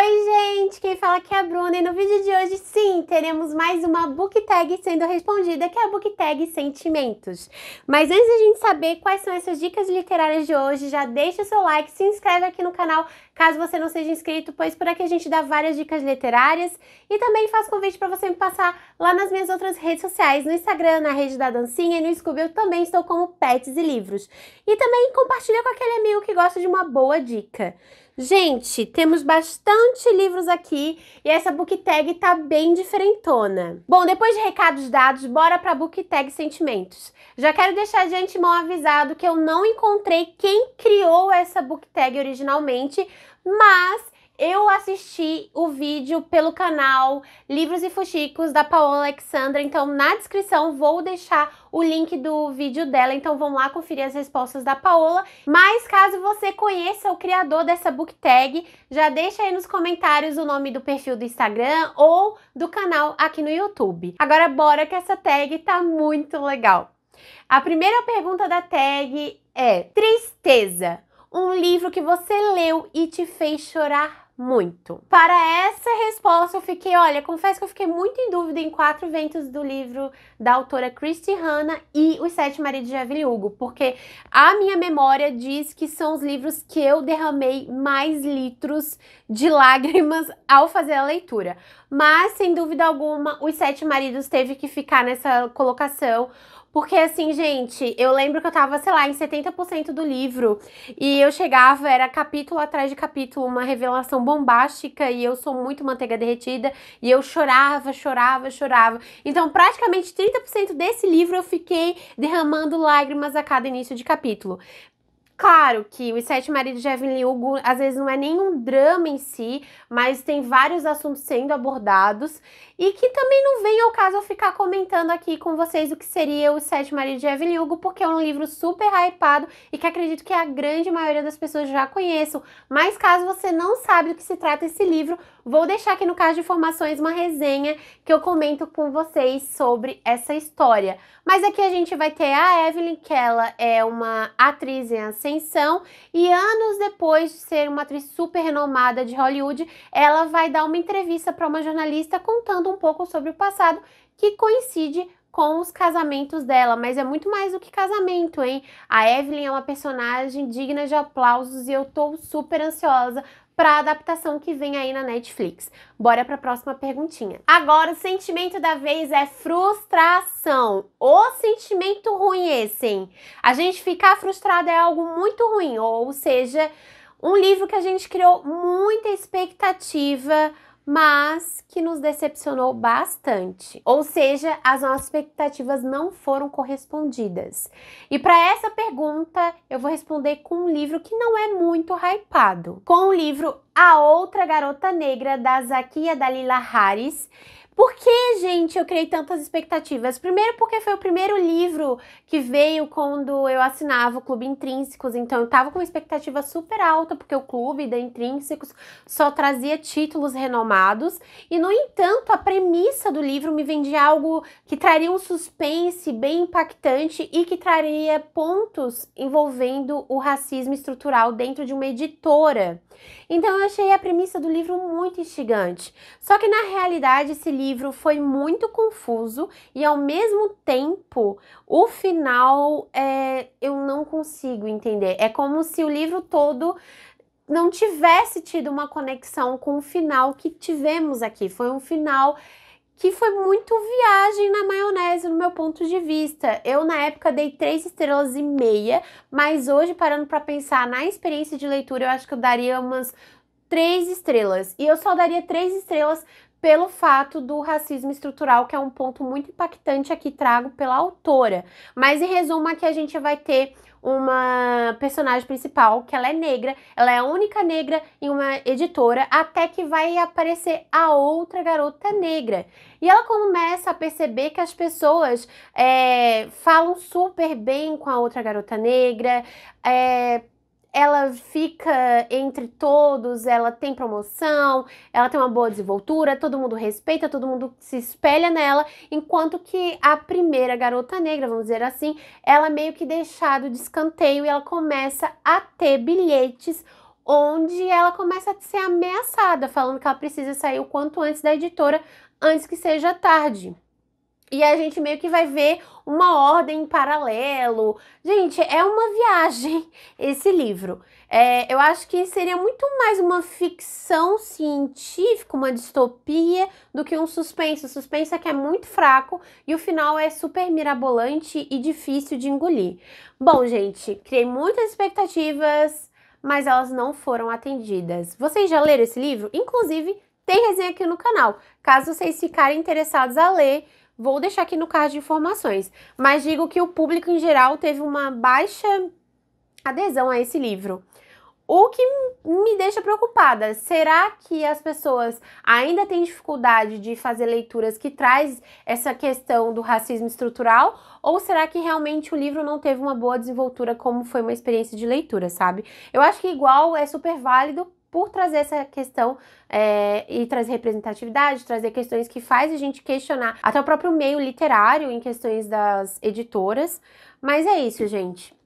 Oi, gente! Quem fala aqui é a Bruna e no vídeo de hoje, sim, teremos mais uma book tag sendo respondida, que é a book tag Sentimentos. Mas antes de a gente saber quais são essas dicas literárias de hoje, já deixa o seu like, se inscreve aqui no canal caso você não seja inscrito, pois por aqui a gente dá várias dicas literárias e também faço convite para você me passar lá nas minhas outras redes sociais, no Instagram, na Rede da Dancinha e no Scooby, eu também estou como Pets e Livros. E também compartilha com aquele amigo que gosta de uma boa dica. Gente, temos bastante livros aqui e essa book tag tá bem diferentona. Bom, depois de recados dados, bora pra book tag sentimentos. Já quero deixar de antemão avisado que eu não encontrei quem criou essa book tag originalmente, mas eu assisti o vídeo pelo canal Livros e Fuxicos da Paola Alexandra, então na descrição vou deixar o link do vídeo dela, então vamos lá conferir as respostas da Paola. Mas caso você conheça o criador dessa book tag, já deixa aí nos comentários o nome do perfil do Instagram ou do canal aqui no YouTube. Agora bora que essa tag tá muito legal. A primeira pergunta da tag é: Tristeza, um livro que você leu e te fez chorar muito. Para essa resposta, eu fiquei, olha, confesso que eu fiquei muito em dúvida em Quatro Ventos do livro da autora Christy Hanna e Os Sete Maridos de Evelyn Hugo, porque a minha memória diz que são os livros que eu derramei mais litros de lágrimas ao fazer a leitura. Mas, sem dúvida alguma, Os Sete Maridos teve que ficar nessa colocação, porque assim, gente, eu lembro que eu tava, sei lá, em 70% do livro e eu chegava, era capítulo atrás de capítulo, uma revelação bombástica e eu sou muito manteiga derretida e eu chorava, chorava, chorava. Então, praticamente 30% desse livro eu fiquei derramando lágrimas a cada início de capítulo. Claro que Os Sete Maridos de Evelyn Hugo às vezes não é nenhum drama em si, mas tem vários assuntos sendo abordados e que também não vem ao caso eu ficar comentando aqui com vocês o que seria Os Sete Maridos de Evelyn Hugo, porque é um livro super hypado e que acredito que a grande maioria das pessoas já conheçam. Mas caso você não sabe do que se trata esse livro, vou deixar aqui no caso de informações uma resenha que eu comento com vocês sobre essa história. Mas aqui a gente vai ter a Evelyn, que ela é uma atriz em ascensão ascensão e anos depois de ser uma atriz super renomada de Hollywood, ela vai dar uma entrevista para uma jornalista contando um pouco sobre o passado que coincide com os casamentos dela, mas é muito mais do que casamento, hein? A Evelyn é uma personagem digna de aplausos e eu tô super ansiosa para a adaptação que vem aí na Netflix. Bora para a próxima perguntinha. Agora, o sentimento da vez é frustração. O sentimento ruim esse, hein? A gente ficar frustrado é algo muito ruim, ou seja, um livro que a gente criou muita expectativa mas que nos decepcionou bastante. Ou seja, as nossas expectativas não foram correspondidas. E para essa pergunta, eu vou responder com um livro que não é muito hypado, com o livro A Outra Garota Negra da Zakia Dalila Harris, por que, gente, eu criei tantas expectativas? Primeiro, porque foi o primeiro livro que veio quando eu assinava o Clube Intrínsecos, então eu tava com uma expectativa super alta, porque o Clube da Intrínsecos só trazia títulos renomados, e no entanto, a premissa do livro me vendia algo que traria um suspense bem impactante e que traria pontos envolvendo o racismo estrutural dentro de uma editora. Então eu achei a premissa do livro muito instigante. Só que na realidade esse livro foi muito confuso e ao mesmo tempo o final é, eu não consigo entender. É como se o livro todo não tivesse tido uma conexão com o final que tivemos aqui. Foi um final que foi muito viagem na maionese, no meu ponto de vista. Eu, na época, dei três estrelas e meia, mas hoje, parando para pensar na experiência de leitura, eu acho que eu daria umas três estrelas. E eu só daria três estrelas pelo fato do racismo estrutural, que é um ponto muito impactante aqui trago pela autora. Mas em resumo, aqui a gente vai ter uma personagem principal que ela é negra, ela é a única negra em uma editora, até que vai aparecer a outra garota negra. E ela começa a perceber que as pessoas é, falam super bem com a outra garota negra, é, ela fica entre todos, ela tem promoção, ela tem uma boa desenvoltura, todo mundo respeita, todo mundo se espelha nela, enquanto que a primeira garota negra, vamos dizer assim, ela é meio que deixada de escanteio e ela começa a ter bilhetes onde ela começa a ser ameaçada, falando que ela precisa sair o quanto antes da editora, antes que seja tarde. E a gente meio que vai ver uma ordem em paralelo. Gente, é uma viagem esse livro. É, eu acho que seria muito mais uma ficção científica, uma distopia, do que um suspense. O suspense é que é muito fraco e o final é super mirabolante e difícil de engolir. Bom, gente, criei muitas expectativas, mas elas não foram atendidas. Vocês já leram esse livro? Inclusive, tem resenha aqui no canal. Caso vocês ficarem interessados a ler, Vou deixar aqui no card de informações, mas digo que o público em geral teve uma baixa adesão a esse livro. O que me deixa preocupada, será que as pessoas ainda têm dificuldade de fazer leituras que traz essa questão do racismo estrutural? Ou será que realmente o livro não teve uma boa desenvoltura como foi uma experiência de leitura, sabe? Eu acho que igual é super válido por trazer essa questão é, e trazer representatividade, trazer questões que faz a gente questionar até o próprio meio literário em questões das editoras. Mas é isso, gente.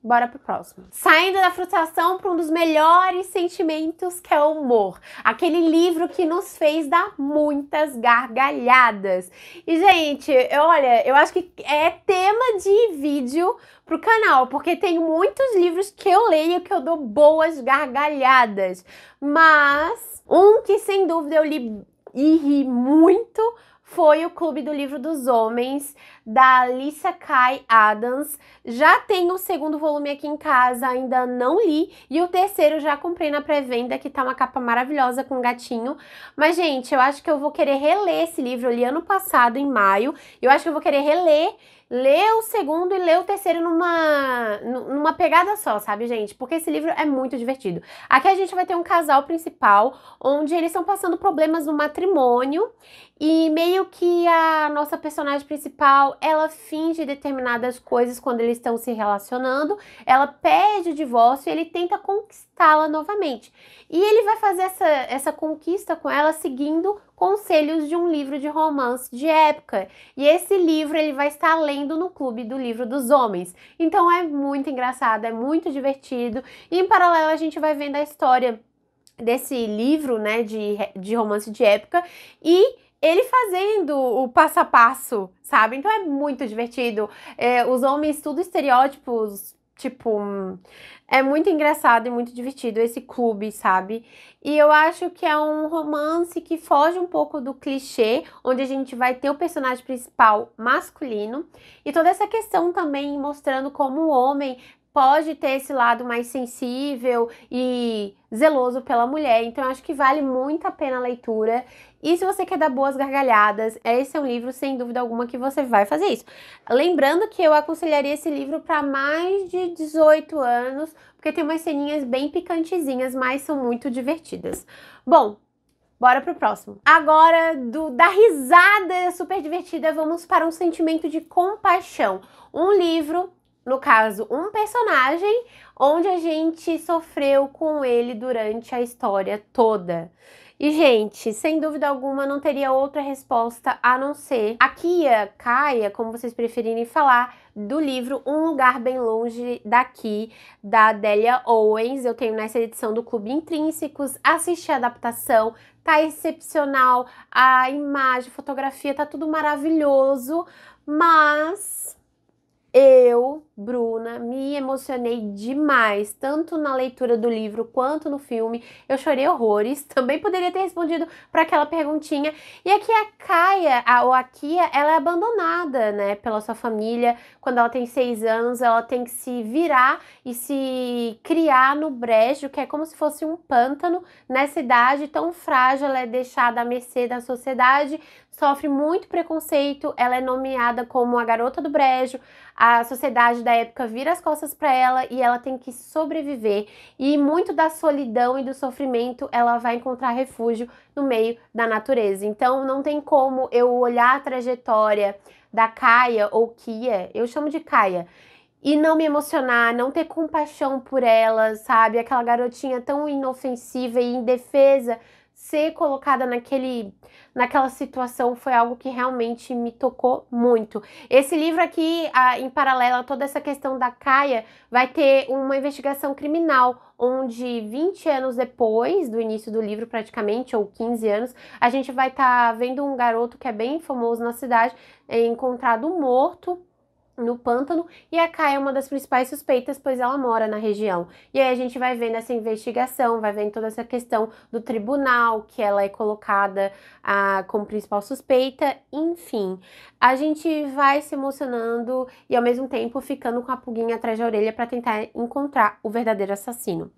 Bora pro próximo. Saindo da frustração para um dos melhores sentimentos que é o humor. Aquele livro que nos fez dar muitas gargalhadas. E, gente, eu, olha, eu acho que é tema de vídeo pro canal, porque tem muitos livros que eu leio que eu dou boas gargalhadas. Mas um que sem dúvida eu li e ri muito foi o Clube do Livro dos Homens, da Lisa Kai Adams. Já tenho o segundo volume aqui em casa, ainda não li, e o terceiro já comprei na pré-venda, que tá uma capa maravilhosa com um gatinho. Mas, gente, eu acho que eu vou querer reler esse livro, eu li ano passado, em maio, eu acho que eu vou querer reler lê o segundo e lê o terceiro numa, numa pegada só, sabe, gente? Porque esse livro é muito divertido. Aqui a gente vai ter um casal principal, onde eles estão passando problemas no matrimônio e meio que a nossa personagem principal, ela finge determinadas coisas quando eles estão se relacionando, ela pede o divórcio e ele tenta conquistá-la novamente. E ele vai fazer essa, essa conquista com ela seguindo Conselhos de um livro de romance de época. E esse livro ele vai estar lendo no clube do livro dos homens. Então é muito engraçado, é muito divertido. E em paralelo a gente vai vendo a história desse livro, né, de, de romance de época e ele fazendo o passo a passo, sabe? Então é muito divertido. É, os homens, tudo estereótipos Tipo, é muito engraçado e muito divertido esse clube, sabe? E eu acho que é um romance que foge um pouco do clichê, onde a gente vai ter o personagem principal masculino e toda essa questão também mostrando como o homem pode ter esse lado mais sensível e zeloso pela mulher. Então, acho que vale muito a pena a leitura. E se você quer dar boas gargalhadas, esse é um livro, sem dúvida alguma, que você vai fazer isso. Lembrando que eu aconselharia esse livro para mais de 18 anos, porque tem umas ceninhas bem picantezinhas, mas são muito divertidas. Bom, Bora pro próximo. Agora, do, da risada super divertida, vamos para um sentimento de compaixão. Um livro no caso, um personagem onde a gente sofreu com ele durante a história toda. E, gente, sem dúvida alguma, não teria outra resposta a não ser a Kia, Kaia, como vocês preferirem falar, do livro Um Lugar Bem Longe Daqui, da Delia Owens. Eu tenho nessa edição do Clube Intrínsecos, assisti a adaptação, tá excepcional, a imagem, a fotografia, tá tudo maravilhoso, mas eu, Bruna, me emocionei demais, tanto na leitura do livro quanto no filme. Eu chorei horrores. Também poderia ter respondido para aquela perguntinha. E aqui a Kaia, a, ou a Kia, ela é abandonada, né, pela sua família. Quando ela tem seis anos, ela tem que se virar e se criar no brejo, que é como se fosse um pântano. Nessa idade tão frágil, ela é deixada à mercê da sociedade, sofre muito preconceito. Ela é nomeada como a garota do brejo a sociedade da época vira as costas para ela e ela tem que sobreviver. E muito da solidão e do sofrimento ela vai encontrar refúgio no meio da natureza. Então não tem como eu olhar a trajetória da Caia ou Kia, eu chamo de Caia, e não me emocionar, não ter compaixão por ela, sabe? Aquela garotinha tão inofensiva e indefesa ser colocada naquele, naquela situação foi algo que realmente me tocou muito. Esse livro aqui, a, em paralelo a toda essa questão da Caia, vai ter uma investigação criminal, onde 20 anos depois do início do livro, praticamente, ou 15 anos, a gente vai estar tá vendo um garoto que é bem famoso na cidade, é encontrado morto no pântano e a Kai é uma das principais suspeitas, pois ela mora na região. E aí a gente vai vendo essa investigação, vai vendo toda essa questão do tribunal, que ela é colocada a como principal suspeita, enfim. A gente vai se emocionando e ao mesmo tempo ficando com a pulguinha atrás da orelha para tentar encontrar o verdadeiro assassino.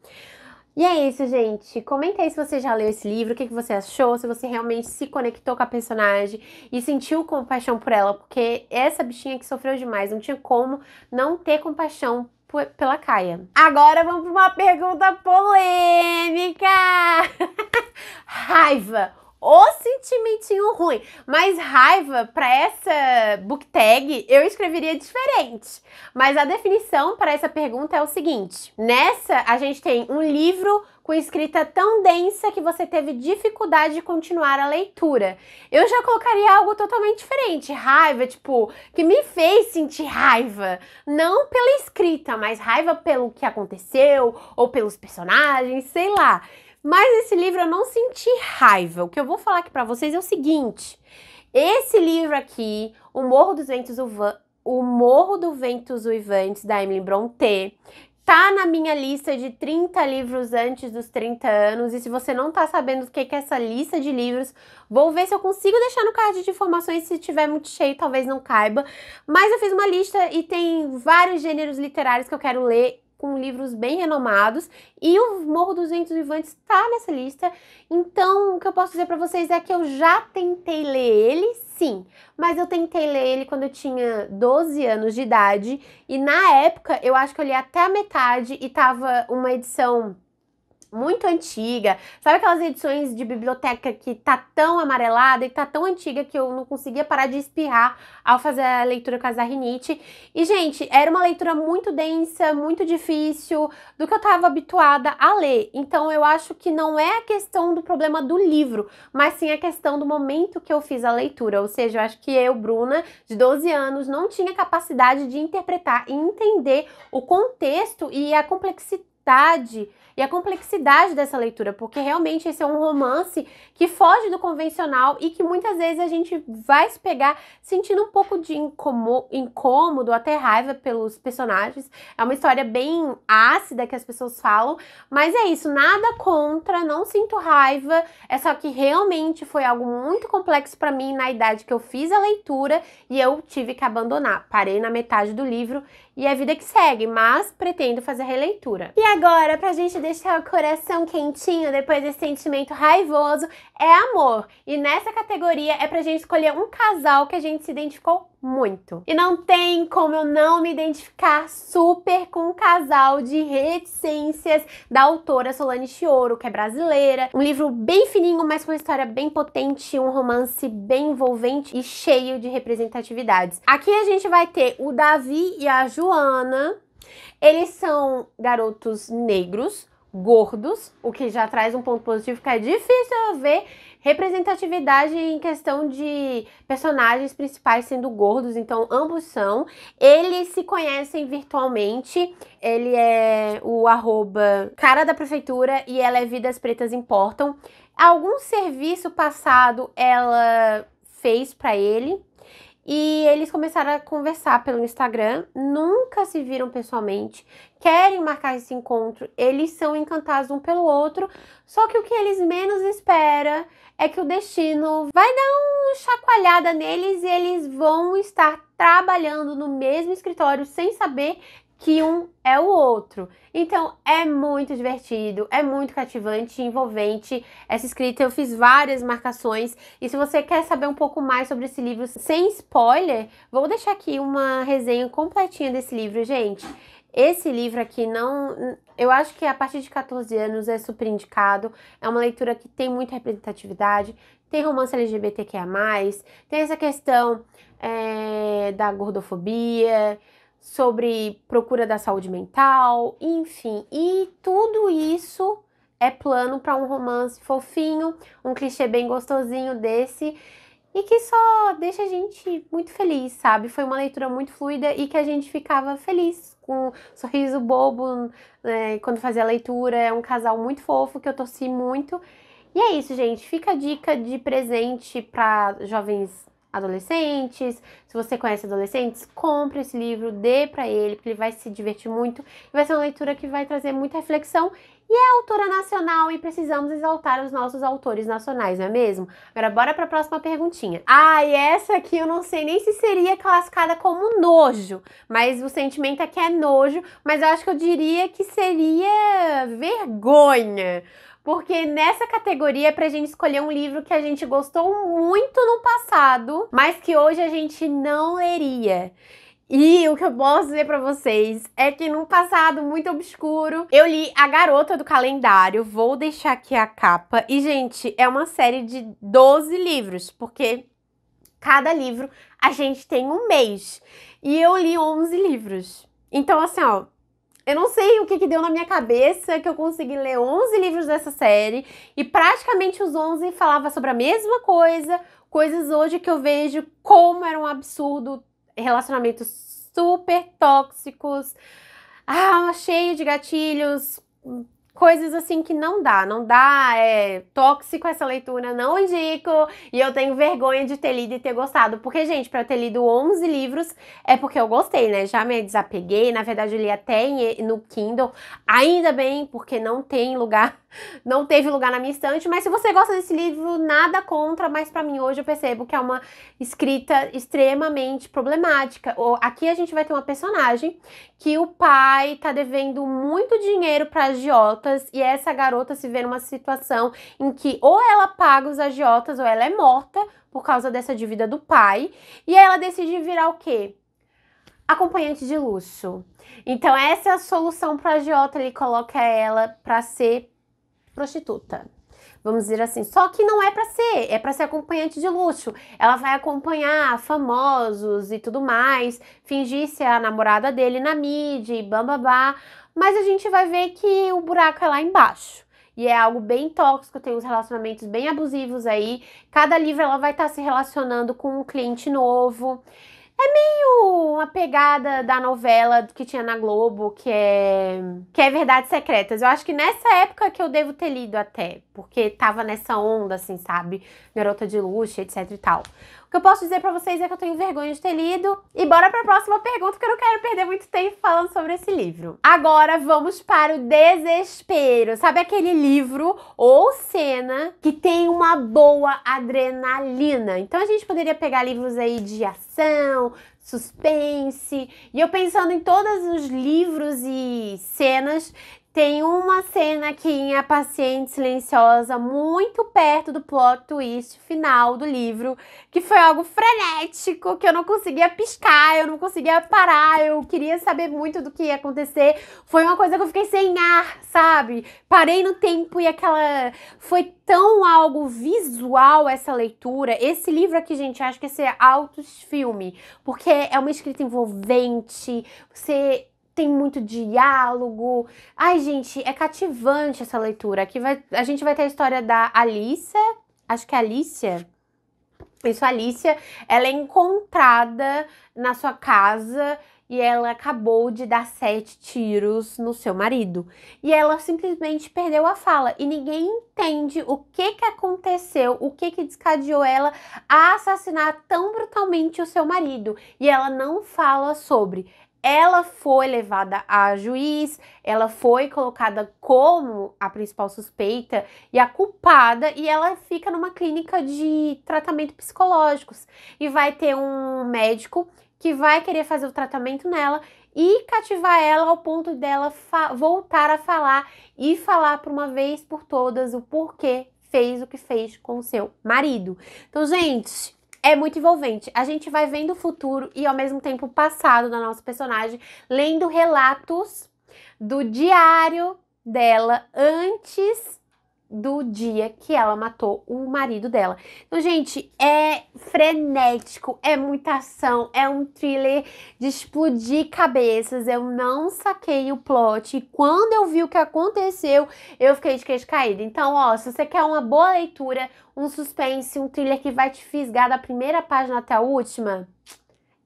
E é isso, gente. Comenta aí se você já leu esse livro, o que, que você achou, se você realmente se conectou com a personagem e sentiu compaixão por ela, porque essa bichinha que sofreu demais, não tinha como não ter compaixão pela Caia. Agora vamos para uma pergunta polêmica. Raiva o sentimentinho ruim. Mas raiva, para essa book tag, eu escreveria diferente. Mas a definição para essa pergunta é o seguinte: nessa, a gente tem um livro com escrita tão densa que você teve dificuldade de continuar a leitura. Eu já colocaria algo totalmente diferente, raiva, tipo, que me fez sentir raiva, não pela escrita, mas raiva pelo que aconteceu ou pelos personagens, sei lá. Mas esse livro eu não senti raiva. O que eu vou falar aqui para vocês é o seguinte: esse livro aqui, O Morro dos Ventos Uvan, O Morro do Ventos Uivantes da Emily Brontë, tá na minha lista de 30 livros antes dos 30 anos. E se você não tá sabendo o que é essa lista de livros, vou ver se eu consigo deixar no card de informações. Se tiver muito cheio, talvez não caiba. Mas eu fiz uma lista e tem vários gêneros literários que eu quero ler com livros bem renomados e o Morro dos Ventos Vivantes está nessa lista. Então, o que eu posso dizer para vocês é que eu já tentei ler ele, sim, mas eu tentei ler ele quando eu tinha 12 anos de idade e na época eu acho que eu li até a metade e tava uma edição muito antiga. Sabe aquelas edições de biblioteca que tá tão amarelada e tá tão antiga que eu não conseguia parar de espirrar ao fazer a leitura com a Zarrinite. E, gente, era uma leitura muito densa, muito difícil do que eu estava habituada a ler. Então, eu acho que não é a questão do problema do livro, mas sim a questão do momento que eu fiz a leitura. Ou seja, eu acho que eu, Bruna, de 12 anos, não tinha capacidade de interpretar e entender o contexto e a complexidade dificuldade e a complexidade dessa leitura, porque realmente esse é um romance que foge do convencional e que muitas vezes a gente vai se pegar sentindo um pouco de incômodo, até raiva pelos personagens. É uma história bem ácida que as pessoas falam, mas é isso, nada contra, não sinto raiva, é só que realmente foi algo muito complexo para mim na idade que eu fiz a leitura e eu tive que abandonar. Parei na metade do livro e é a vida que segue, mas pretendo fazer a releitura. E agora, pra gente deixar o coração quentinho depois desse sentimento raivoso, é amor. E nessa categoria é pra gente escolher um casal que a gente se identificou muito. E não tem como eu não me identificar super com o um casal de reticências da autora Solane Chioro, que é brasileira. Um livro bem fininho, mas com uma história bem potente, um romance bem envolvente e cheio de representatividades. Aqui a gente vai ter o Davi e a Joana, eles são garotos negros, gordos, o que já traz um ponto positivo que é difícil ver representatividade em questão de personagens principais sendo gordos, então ambos são. Eles se conhecem virtualmente. Ele é o arroba cara da prefeitura e ela é Vidas Pretas Importam. Algum serviço passado ela fez para ele, e eles começaram a conversar pelo Instagram, nunca se viram pessoalmente, querem marcar esse encontro, eles são encantados um pelo outro, só que o que eles menos esperam é que o destino vai dar uma chacoalhada neles e eles vão estar trabalhando no mesmo escritório sem saber que um é o outro. Então é muito divertido, é muito cativante, envolvente. Essa escrita eu fiz várias marcações. E se você quer saber um pouco mais sobre esse livro sem spoiler, vou deixar aqui uma resenha completinha desse livro, gente. Esse livro aqui não. Eu acho que a partir de 14 anos é super indicado. É uma leitura que tem muita representatividade, tem romance LGBTQIA, tem essa questão é, da gordofobia, sobre procura da saúde mental, enfim, e tudo isso é plano para um romance fofinho, um clichê bem gostosinho desse e que só deixa a gente muito feliz, sabe? Foi uma leitura muito fluida e que a gente ficava feliz com um sorriso bobo né, quando fazia a leitura. É um casal muito fofo que eu torci muito. E é isso, gente. Fica a dica de presente para jovens adolescentes. Se você conhece adolescentes, compre esse livro, dê para ele, porque ele vai se divertir muito. vai ser uma leitura que vai trazer muita reflexão. E é autora nacional e precisamos exaltar os nossos autores nacionais, não é mesmo? Agora bora para a próxima perguntinha. Ah, e essa aqui eu não sei nem se seria classificada como nojo, mas o sentimento aqui é, é nojo, mas eu acho que eu diria que seria vergonha porque nessa categoria é pra gente escolher um livro que a gente gostou muito no passado, mas que hoje a gente não leria. E o que eu posso dizer para vocês é que num passado muito obscuro, eu li A Garota do Calendário, vou deixar aqui a capa. E gente, é uma série de 12 livros, porque cada livro a gente tem um mês. E eu li 11 livros. Então assim, ó, eu não sei o que, que deu na minha cabeça que eu consegui ler 11 livros dessa série e praticamente os 11 falava sobre a mesma coisa, coisas hoje que eu vejo como era um absurdo, relacionamentos super tóxicos, ah, cheio de gatilhos, coisas assim que não dá, não dá, é tóxico essa leitura, não indico, e eu tenho vergonha de ter lido e ter gostado, porque gente, para eu ter lido 11 livros é porque eu gostei, né? Já me desapeguei, na verdade eu li até no Kindle, ainda bem, porque não tem lugar não teve lugar na minha estante, mas se você gosta desse livro, nada contra, mas para mim hoje eu percebo que é uma escrita extremamente problemática. Aqui a gente vai ter uma personagem que o pai tá devendo muito dinheiro para agiotas e essa garota se vê numa situação em que ou ela paga os agiotas ou ela é morta por causa dessa dívida do pai, e ela decide virar o quê? Acompanhante de luxo. Então essa é a solução para agiota, ele coloca ela para ser prostituta. Vamos dizer assim, só que não é para ser, é para ser acompanhante de luxo. Ela vai acompanhar famosos e tudo mais, fingir ser a namorada dele na mídia e bababá, mas a gente vai ver que o buraco é lá embaixo. E é algo bem tóxico, tem uns relacionamentos bem abusivos aí. Cada livro ela vai estar tá se relacionando com um cliente novo. É meio uma pegada da novela que tinha na Globo, que é que é Verdades Secretas. Eu acho que nessa época que eu devo ter lido até, porque tava nessa onda assim, sabe? Garota de luxo, etc e tal que eu posso dizer para vocês é que eu tenho vergonha de ter lido. E bora para a próxima pergunta, que eu não quero perder muito tempo falando sobre esse livro. Agora vamos para o desespero. Sabe aquele livro ou cena que tem uma boa adrenalina? Então a gente poderia pegar livros aí de ação, suspense. E eu pensando em todos os livros e cenas tem uma cena aqui em A Paciente Silenciosa muito perto do plot twist final do livro, que foi algo frenético, que eu não conseguia piscar, eu não conseguia parar, eu queria saber muito do que ia acontecer. Foi uma coisa que eu fiquei sem ar, sabe? Parei no tempo e aquela foi tão algo visual essa leitura. Esse livro aqui, gente, acho que esse é altos filme, porque é uma escrita envolvente, você tem muito diálogo. Ai, gente, é cativante essa leitura. Aqui vai, a gente vai ter a história da Alicia, acho que é Alicia. Isso, Alicia, ela é encontrada na sua casa e ela acabou de dar sete tiros no seu marido. E ela simplesmente perdeu a fala e ninguém entende o que que aconteceu, o que que descadeou ela a assassinar tão brutalmente o seu marido. E ela não fala sobre ela foi levada a juiz, ela foi colocada como a principal suspeita e a culpada, e ela fica numa clínica de tratamento psicológicos. E vai ter um médico que vai querer fazer o tratamento nela e cativar ela ao ponto dela voltar a falar e falar por uma vez por todas o porquê fez o que fez com o seu marido. Então, gente é muito envolvente. A gente vai vendo o futuro e ao mesmo tempo o passado da nossa personagem, lendo relatos do diário dela antes do dia que ela matou o marido dela. Então, gente, é frenético, é muita ação, é um thriller de explodir cabeças. Eu não saquei o plot e quando eu vi o que aconteceu, eu fiquei de queixo caído. Então, ó, se você quer uma boa leitura, um suspense, um thriller que vai te fisgar da primeira página até a última,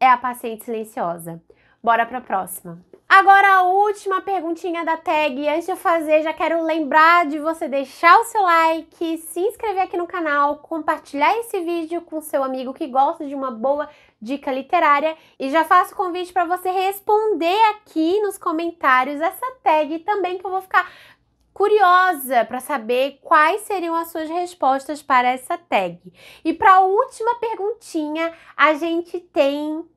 é a paciente silenciosa. Bora para a próxima. Agora a última perguntinha da tag, antes de eu fazer, já quero lembrar de você deixar o seu like, se inscrever aqui no canal, compartilhar esse vídeo com seu amigo que gosta de uma boa dica literária e já faço o convite para você responder aqui nos comentários essa tag também que eu vou ficar curiosa para saber quais seriam as suas respostas para essa tag. E para a última perguntinha, a gente tem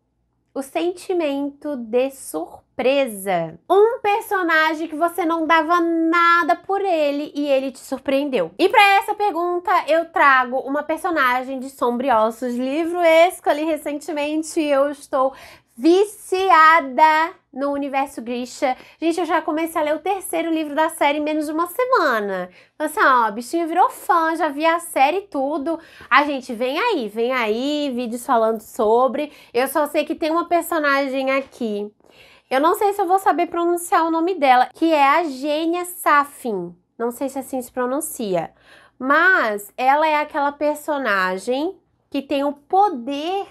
o sentimento de surpresa. Um personagem que você não dava nada por ele e ele te surpreendeu. E para essa pergunta eu trago uma personagem de Sombriossos, livro esse recentemente e eu estou viciada no universo Grisha. Gente, eu já comecei a ler o terceiro livro da série em menos de uma semana. Então, assim, ó, bichinho virou fã, já vi a série e tudo. A gente, vem aí, vem aí, vídeos falando sobre. Eu só sei que tem uma personagem aqui. Eu não sei se eu vou saber pronunciar o nome dela, que é a Gênia Safin. Não sei se assim se pronuncia. Mas ela é aquela personagem que tem o poder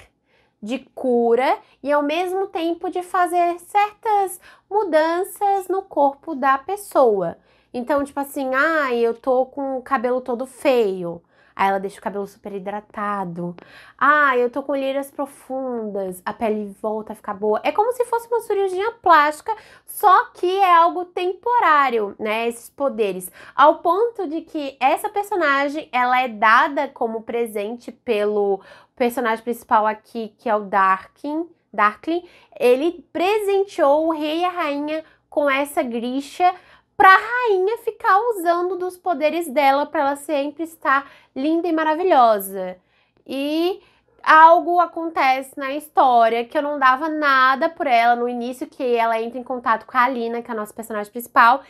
de cura e ao mesmo tempo de fazer certas mudanças no corpo da pessoa. Então, tipo assim, ah, eu tô com o cabelo todo feio. Aí ela deixa o cabelo super hidratado. Ah, eu tô com olheiras profundas. A pele volta a ficar boa. É como se fosse uma cirurgia plástica, só que é algo temporário, né? Esses poderes. Ao ponto de que essa personagem, ela é dada como presente pelo personagem principal aqui, que é o Darkin, Darkling, ele presenteou o rei e a rainha com essa grisha para a rainha ficar usando dos poderes dela para ela sempre estar linda e maravilhosa. E algo acontece na história que eu não dava nada por ela no início, que ela entra em contato com a Alina, que é a nossa personagem principal,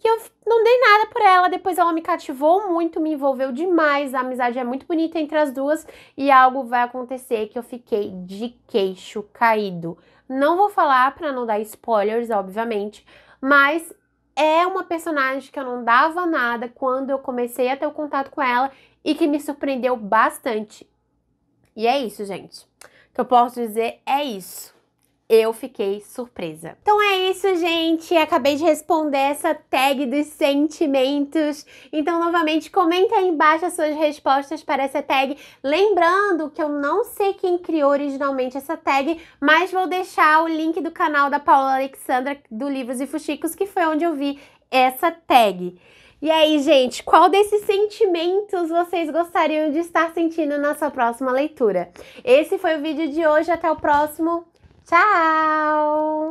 que eu não dei nada por ela. Depois ela me cativou muito, me envolveu demais. A amizade é muito bonita entre as duas e algo vai acontecer que eu fiquei de queixo caído. Não vou falar para não dar spoilers, obviamente, mas é uma personagem que eu não dava nada quando eu comecei a ter o contato com ela e que me surpreendeu bastante. E é isso, gente. O que eu posso dizer é isso eu fiquei surpresa. Então é isso, gente. Acabei de responder essa tag dos sentimentos. Então, novamente, comenta aí embaixo as suas respostas para essa tag. Lembrando que eu não sei quem criou originalmente essa tag, mas vou deixar o link do canal da Paula Alexandra do Livros e Fuxicos, que foi onde eu vi essa tag. E aí, gente, qual desses sentimentos vocês gostariam de estar sentindo na sua próxima leitura? Esse foi o vídeo de hoje, até o próximo. Tchau!